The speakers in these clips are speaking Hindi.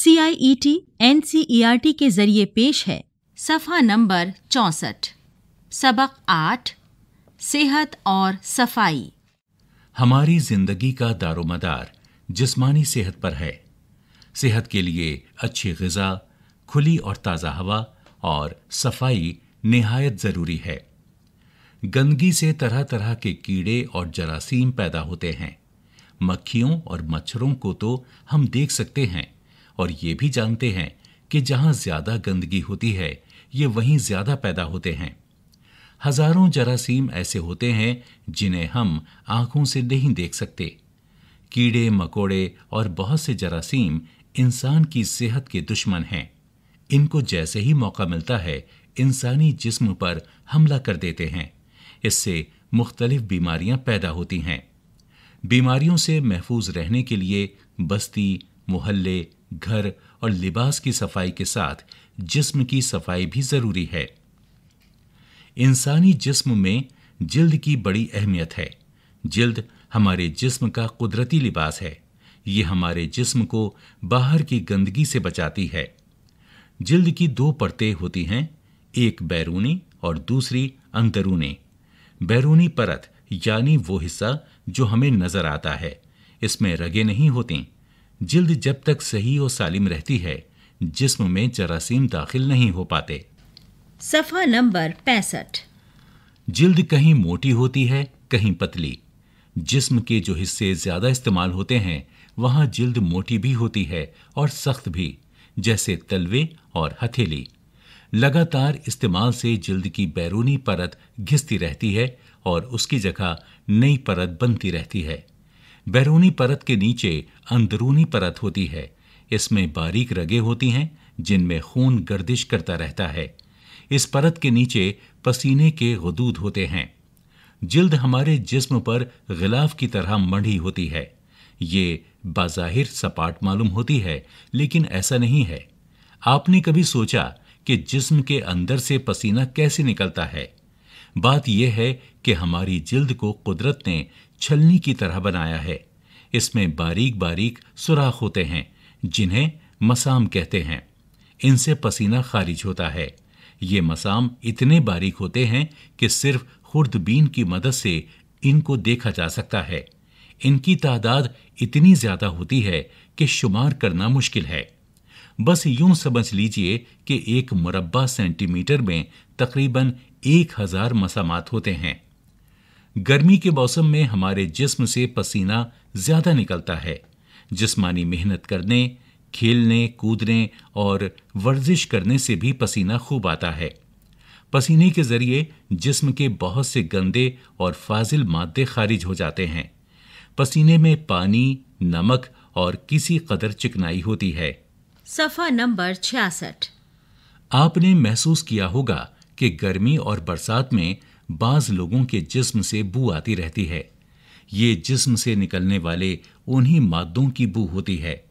C I E T N C E R T के जरिए पेश है सफ़ा नंबर चौंसठ सबक आठ सेहत और सफाई हमारी जिंदगी का दारोमदार जिस्मानी सेहत पर है सेहत के लिए अच्छी गज़ा खुली और ताज़ा हवा और सफाई नहायत ज़रूरी है गंदगी से तरह तरह के कीड़े और जरासीम पैदा होते हैं मक्खियों और मच्छरों को तो हम देख सकते हैं और ये भी जानते हैं कि जहां ज्यादा गंदगी होती है ये वहीं ज्यादा पैदा होते हैं हजारों जरासीम ऐसे होते हैं जिन्हें हम आंखों से नहीं देख सकते कीड़े मकोड़े और बहुत से जरासीम इंसान की सेहत के दुश्मन हैं इनको जैसे ही मौका मिलता है इंसानी जिस्म पर हमला कर देते हैं इससे मुख्तलिफ बीमारियां पैदा होती हैं बीमारियों से महफूज रहने के लिए बस्ती मोहल्ले घर और लिबास की सफाई के साथ जिस्म की सफाई भी ज़रूरी है इंसानी जिस्म में जिल्द की बड़ी अहमियत है जिल्द हमारे जिस्म का कुदरती लिबास है ये हमारे जिस्म को बाहर की गंदगी से बचाती है जिल्द की दो परतें होती हैं एक बैरूनी और दूसरी अंदरूनी बैरूनी परत यानी वो हिस्सा जो हमें नज़र आता है इसमें रगे नहीं होती जल्द जब तक सही और सालिम रहती है जिस्म में जरासीम दाखिल नहीं हो पाते सफ़ा नंबर पैंसठ जल्द कहीं मोटी होती है कहीं पतली जिस्म के जो हिस्से ज़्यादा इस्तेमाल होते हैं वहाँ जल्द मोटी भी होती है और सख्त भी जैसे तलवे और हथेली लगातार इस्तेमाल से जल्द की बैरूनी परत घिसती रहती है और उसकी जगह नई परत बनती रहती है बैरूनी परत के नीचे अंदरूनी परत होती है इसमें बारीक रगे होती हैं जिनमें खून गर्दिश करता रहता है इस परत के नीचे पसीने के गदूद होते हैं जिल्द हमारे जिस्म पर गिलाफ की तरह मढ़ी होती है ये बाज़ाहिर सपाट मालूम होती है लेकिन ऐसा नहीं है आपने कभी सोचा कि जिस्म के अंदर से पसीना कैसे निकलता है बात यह है कि हमारी जिल्द को कुदरत ने छलनी की तरह बनाया है इसमें बारीक बारीक सुराख होते हैं जिन्हें मसाम कहते हैं इनसे पसीना खारिज होता है ये मसाम इतने बारीक होते हैं कि सिर्फ खुर्दबीन की मदद से इनको देखा जा सकता है इनकी तादाद इतनी ज़्यादा होती है कि शुमार करना मुश्किल है बस यूं समझ लीजिए कि एक मुरबा सेंटीमीटर में तकरीबन एक हज़ार मसामात होते हैं गर्मी के मौसम में हमारे जिस्म से पसीना ज़्यादा निकलता है जिस्मानी मेहनत करने खेलने कूदने और वर्जिश करने से भी पसीना खूब आता है पसीने के ज़रिए जिस्म के बहुत से गंदे और फाजिल मादे खारिज हो जाते हैं पसीने में पानी नमक और किसी कदर चिकनाई होती है सफ़ा नंबर छियासठ आपने महसूस किया होगा कि गर्मी और बरसात में बाज लोगों के जिस्म से बू आती रहती है ये जिस्म से निकलने वाले उन्हीं मादों की बू होती है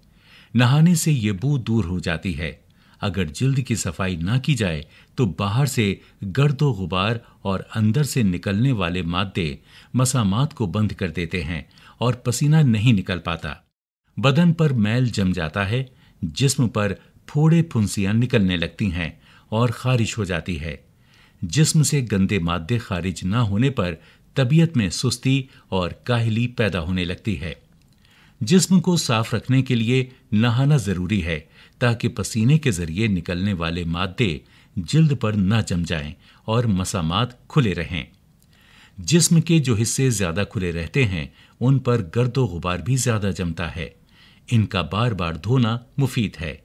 नहाने से ये बू दूर हो जाती है अगर जल्द की सफाई ना की जाए तो बाहर से गर्दो गुबार और अंदर से निकलने वाले मादे मसामात को बंद कर देते हैं और पसीना नहीं निकल पाता बदन पर मैल जम जाता है जिस्म पर फोड़े फुंसियाँ निकलने लगती हैं और खारिश हो जाती है जिस्म से गंदे मादे खारिज ना होने पर तबीयत में सुस्ती और काहली पैदा होने लगती है जिस्म को साफ रखने के लिए नहाना ज़रूरी है ताकि पसीने के ज़रिए निकलने वाले मादे जिल्द पर न जम जाएं और मसामात खुले रहें जिस्म के जो हिस्से ज़्यादा खुले रहते हैं उन पर गर्द गुबार भी ज़्यादा जमता है इनका बार बार धोना मुफीद है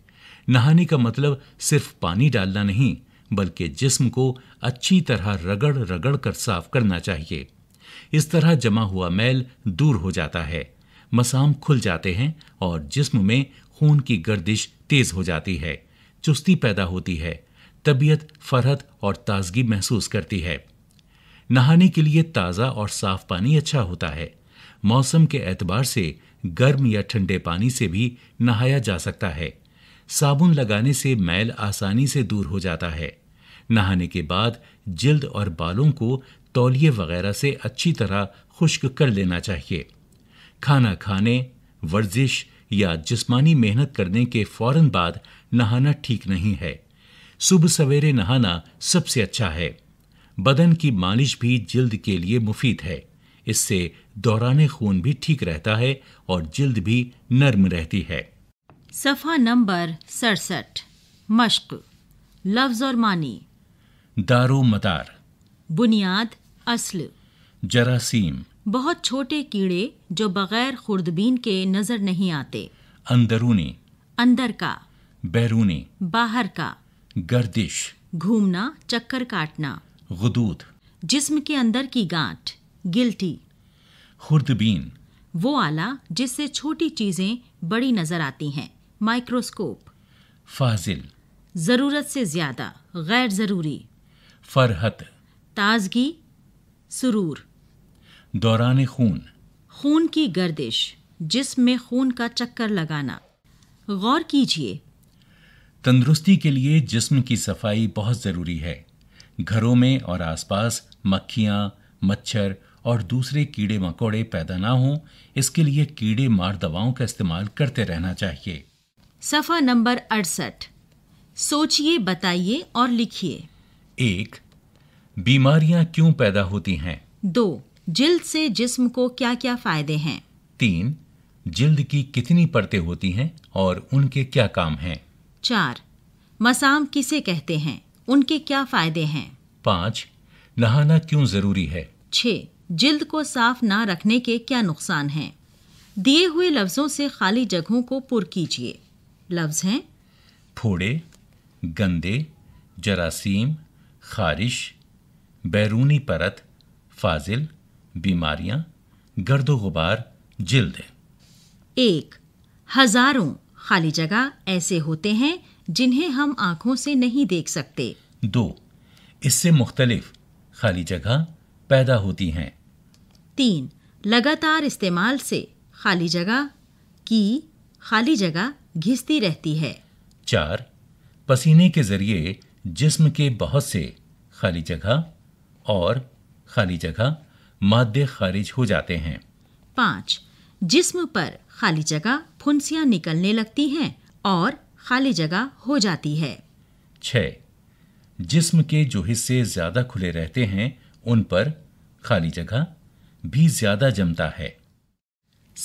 नहाने का मतलब सिर्फ पानी डालना नहीं बल्कि जिस्म को अच्छी तरह रगड़ रगड़ कर साफ करना चाहिए इस तरह जमा हुआ मैल दूर हो जाता है मसाम खुल जाते हैं और जिस्म में खून की गर्दिश तेज हो जाती है चुस्ती पैदा होती है तबीयत फरहत और ताजगी महसूस करती है नहाने के लिए ताज़ा और साफ पानी अच्छा होता है मौसम के एतबार से गर्म या ठंडे पानी से भी नहाया जा सकता है साबुन लगाने से मैल आसानी से दूर हो जाता है नहाने के बाद जिल्द और बालों को तौलिए वगैरह से अच्छी तरह खुश्क कर लेना चाहिए खाना खाने वर्जिश या जिस्मानी मेहनत करने के फौरन बाद नहाना ठीक नहीं है सुबह सवेरे नहाना सबसे अच्छा है बदन की मालिश भी जिल्द के लिए मुफीद है इससे दौरान खून भी ठीक रहता है और जिल्द भी नर्म रहती है सफ़ा नंबर सड़सठ मश्क लफ्ज़ और मानी दारो मदार बुनियाद असल जरासीम बहुत छोटे कीड़े जो बगैर खुर्दबीन के नज़र नहीं आते अंदरूनी अंदर का बैरूनी बाहर का गर्दिश घूमना चक्कर काटना गुदूद जिस्म के अंदर की गांठ गिल्टी खुर्दबीन वो आला जिससे छोटी चीज़ें बड़ी नज़र आती हैं माइक्रोस्कोप फाजिल ज़रूरत से ज़्यादा गैर ज़रूरी फरहत ताजगी सुरूर दौरान खून खून की गर्दिश जिसम में खून का चक्कर लगाना गौर कीजिए तंदुरुस्ती के लिए जिस्म की सफाई बहुत ज़रूरी है घरों में और आसपास मक्खियाँ मच्छर और दूसरे कीड़े मकोड़े पैदा ना हों इसके लिए कीड़े मार दवाओं का इस्तेमाल करते रहना चाहिए सफ़ा नंबर अड़सठ सोचिए बताइए और लिखिए एक बीमारियां क्यों पैदा होती हैं दो जिल्द से जिस्म को क्या क्या फ़ायदे हैं तीन जिल्द की कितनी परतें होती हैं और उनके क्या काम हैं चार मसाम किसे कहते हैं उनके क्या फ़ायदे हैं पाँच नहाना क्यों ज़रूरी है छ जिल्द को साफ ना रखने के क्या नुकसान हैं दिए हुए लफ्ज़ों से खाली जगहों को पुर कीजिए लफ्ज़ हैं फोड़े गंदे जरासीम खारिश बैरूनी परत फाजिल बीमारियाँ गर्द गुबार जल्द एक हज़ारों खाली जगह ऐसे होते हैं जिन्हें हम आँखों से नहीं देख सकते दो इससे मुख्तलिफ खाली जगह पैदा होती हैं तीन लगातार इस्तेमाल से खाली जगह की खाली जगह घिसती रहती है चार पसीने के जरिए जिस्म के बहुत से खाली जगह और खाली जगह मादे खारिज हो जाते हैं पाँच जिस्म पर खाली जगह फुंसियाँ निकलने लगती हैं और खाली जगह हो जाती है छः जिस्म के जो हिस्से ज़्यादा खुले रहते हैं उन पर खाली जगह भी ज़्यादा जमता है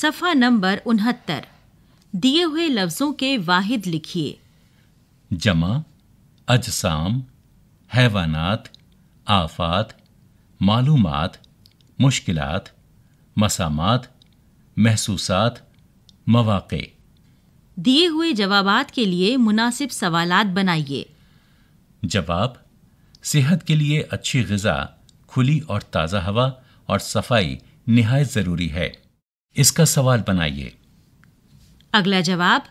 सफ़ा नंबर उनहत्तर दिए हुए लफ्ज़ों के वाहिद लिखिए जमा अजसाम हैवानात आफात मालूम मुश्किल मसामात महसूसात मवाक़े दिए हुए जवाब के लिए मुनासिब सवाल बनाइए जवाब सेहत के लिए अच्छी गज़ा खुली और ताज़ा हवा और सफाई नहायत ज़रूरी है इसका सवाल बनाइए अगला जवाब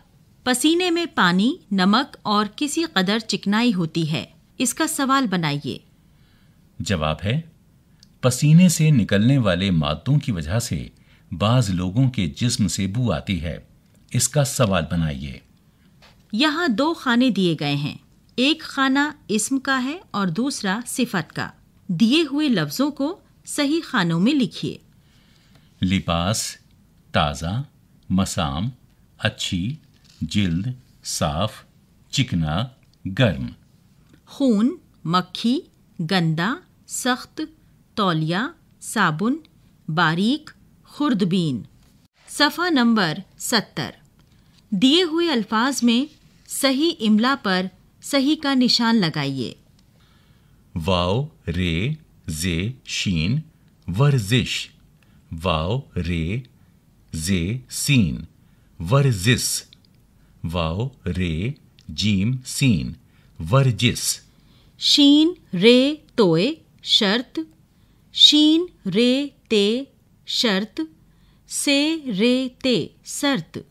पसीने में पानी नमक और किसी कदर चिकनाई होती है इसका सवाल बनाइए जवाब है पसीने से निकलने वाले मादों की वजह से बाज लोगों के जिस्म से बू आती है इसका सवाल बनाइए यहाँ दो खाने दिए गए हैं एक खाना इसम का है और दूसरा सिफत का दिए हुए लफ्ज़ों को सही खानों में लिखिए लिपास ताज़ा मसाम अच्छी जिल्द साफ चिकना गर्म खून मक्खी गंदा सख्त तौलिया साबुन बारीक खुर्दबीन सफ़ा नंबर सत्तर दिए हुए अल्फाज में सही इमला पर सही का निशान लगाइए वाओ रे जे शीन वर्जिश वाओ रे जे सीन वर्जिस वाओ रे जीम सीन वर्जिस शीन रे तोय शर्त शीन रे ते शर्त से रे ते सर्त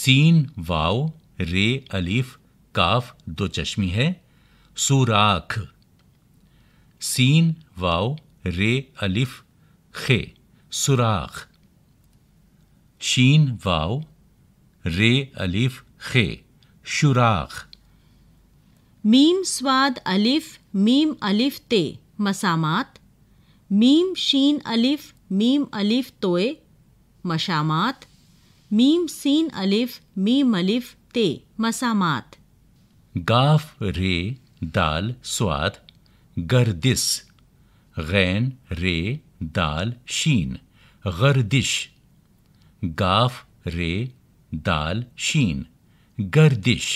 सीन वाओ रे अलीफ काफ दो चश्मी है सुराख सीन वाओ रे अलिफ खे सुराख शीन वाओ रे अलिफ खे शुराख मीम स्वाद अलिफ मीम अलिफ ते मसामात मीम शीन अलिफ मीम अलिफ तोए मशामात मीम सीन अलिफ मीम अलिफ ते मसामात गाफ रे दाल स्वाद गर्दिस गैन रे दाल शीन गर्दिश गाफ रे दाल शीन गर्दिश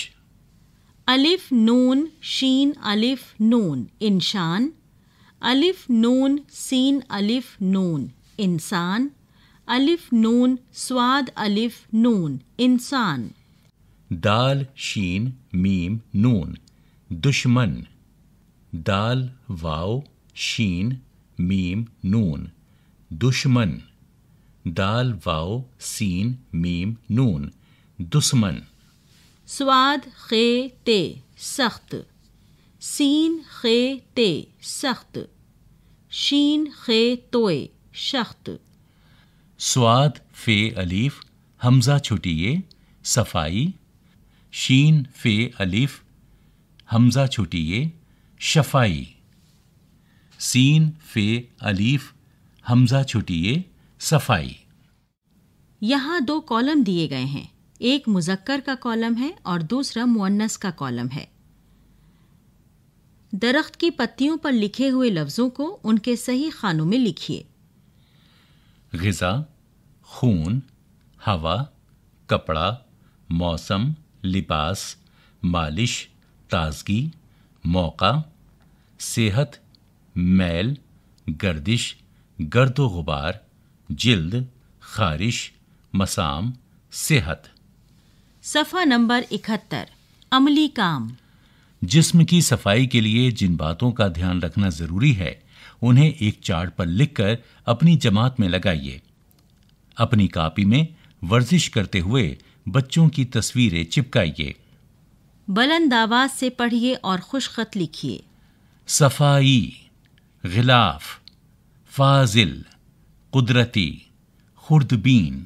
अलिफ नून शीन अलिफ नून इंशान अलिफ नून सीन अलिफ नून इंसान अलिफ नून स्वाद अलिफ नून इंसान दाल शीन मीम नून दुश्मन दाल वाव शीन मीम नून दुश्मन दाल वाओ सीन मीम नून दुश्मन स्वाद खे ते सख्त सीन खे ते सख्त शीन खे तोए सख्त स्वाद फे अलीफ हमजा छुटिए सफाई शीन फे अलीफ हमजा छुटिए शफाई सीन फे अलीफ हमजा छुटिए सफाई यहाँ दो कॉलम दिए गए हैं एक मुजक्कर का कॉलम है और दूसरा मुअन्नस का कॉलम है दरख्त की पत्तियों पर लिखे हुए लफ्ज़ों को उनके सही खानों में लिखिए गज़ा खून हवा कपड़ा मौसम लिबास मालिश ताजगी मौका सेहत मैल गर्दिश गर्द व गुबार जिल्द खारिश मसाम सेहत सफ़ा नंबर इकहत्तर अमली काम जिस्म की सफाई के लिए जिन बातों का ध्यान रखना ज़रूरी है उन्हें एक चार्ट पर लिखकर अपनी जमात में लगाइए अपनी कापी में वर्जिश करते हुए बच्चों की तस्वीरें चिपकाइए बुलंद आवाज से पढ़िए और खुश खत लिखिए सफाई गिलाफ फाजिल कुदरती खुर्दबीन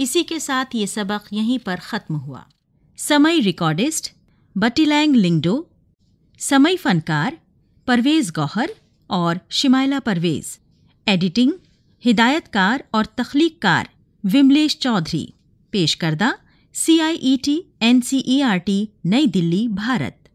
इसी के साथ ये सबक यहीं पर ख़त्म हुआ समय रिकॉर्डिस्ट बटीलैंग लिंगडो समय फनकार परवेज़ गौहर और शिमाइला परवेज़ एडिटिंग हिदायतकार और तख्लीकार विमलेश चौधरी पेश करदा C I E e T N C E e R T New Delhi Bharat